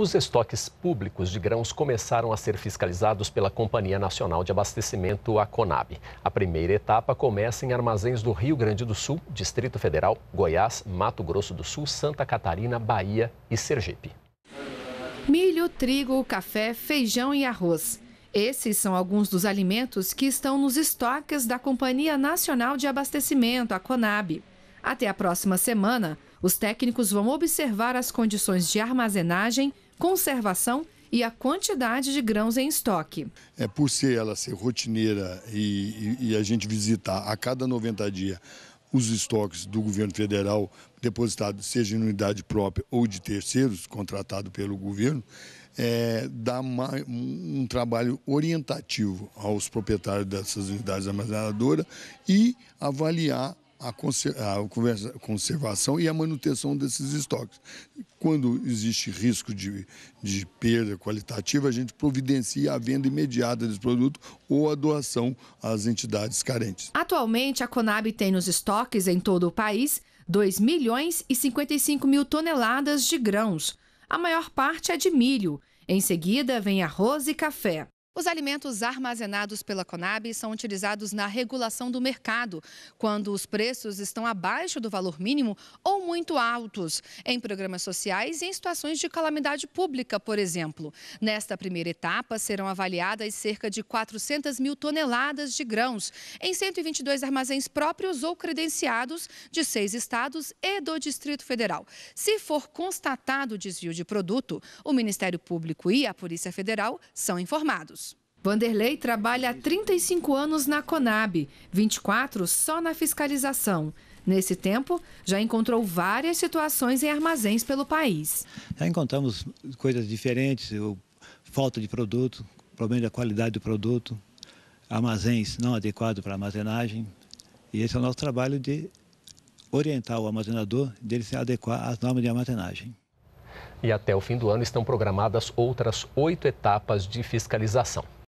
Os estoques públicos de grãos começaram a ser fiscalizados pela Companhia Nacional de Abastecimento, a Conab. A primeira etapa começa em armazéns do Rio Grande do Sul, Distrito Federal, Goiás, Mato Grosso do Sul, Santa Catarina, Bahia e Sergipe. Milho, trigo, café, feijão e arroz. Esses são alguns dos alimentos que estão nos estoques da Companhia Nacional de Abastecimento, a Conab. Até a próxima semana, os técnicos vão observar as condições de armazenagem conservação e a quantidade de grãos em estoque. É por ser ela ser rotineira e, e, e a gente visitar a cada 90 dias os estoques do governo federal depositados, seja em unidade própria ou de terceiros, contratado pelo governo, é, dá uma, um trabalho orientativo aos proprietários dessas unidades armazenadoras e avaliar a, conservação e a manutenção desses estoques. Quando existe risco de, de perda qualitativa, a gente providencia a venda imediata desse produto ou a doação às entidades carentes. Atualmente, a Conab tem nos estoques em todo o país 2 milhões e 55 mil toneladas de grãos. A maior parte é de milho. Em seguida, vem arroz e café. Os alimentos armazenados pela Conab são utilizados na regulação do mercado, quando os preços estão abaixo do valor mínimo ou muito altos em programas sociais e em situações de calamidade pública, por exemplo. Nesta primeira etapa, serão avaliadas cerca de 400 mil toneladas de grãos em 122 armazéns próprios ou credenciados de seis estados e do Distrito Federal. Se for constatado desvio de produto, o Ministério Público e a Polícia Federal são informados. Vanderlei trabalha há 35 anos na Conab, 24 só na fiscalização. Nesse tempo, já encontrou várias situações em armazéns pelo país. Já encontramos coisas diferentes, falta de produto, problema da qualidade do produto, armazéns não adequados para armazenagem. E esse é o nosso trabalho de orientar o armazenador, dele se adequar às normas de armazenagem. E até o fim do ano estão programadas outras oito etapas de fiscalização.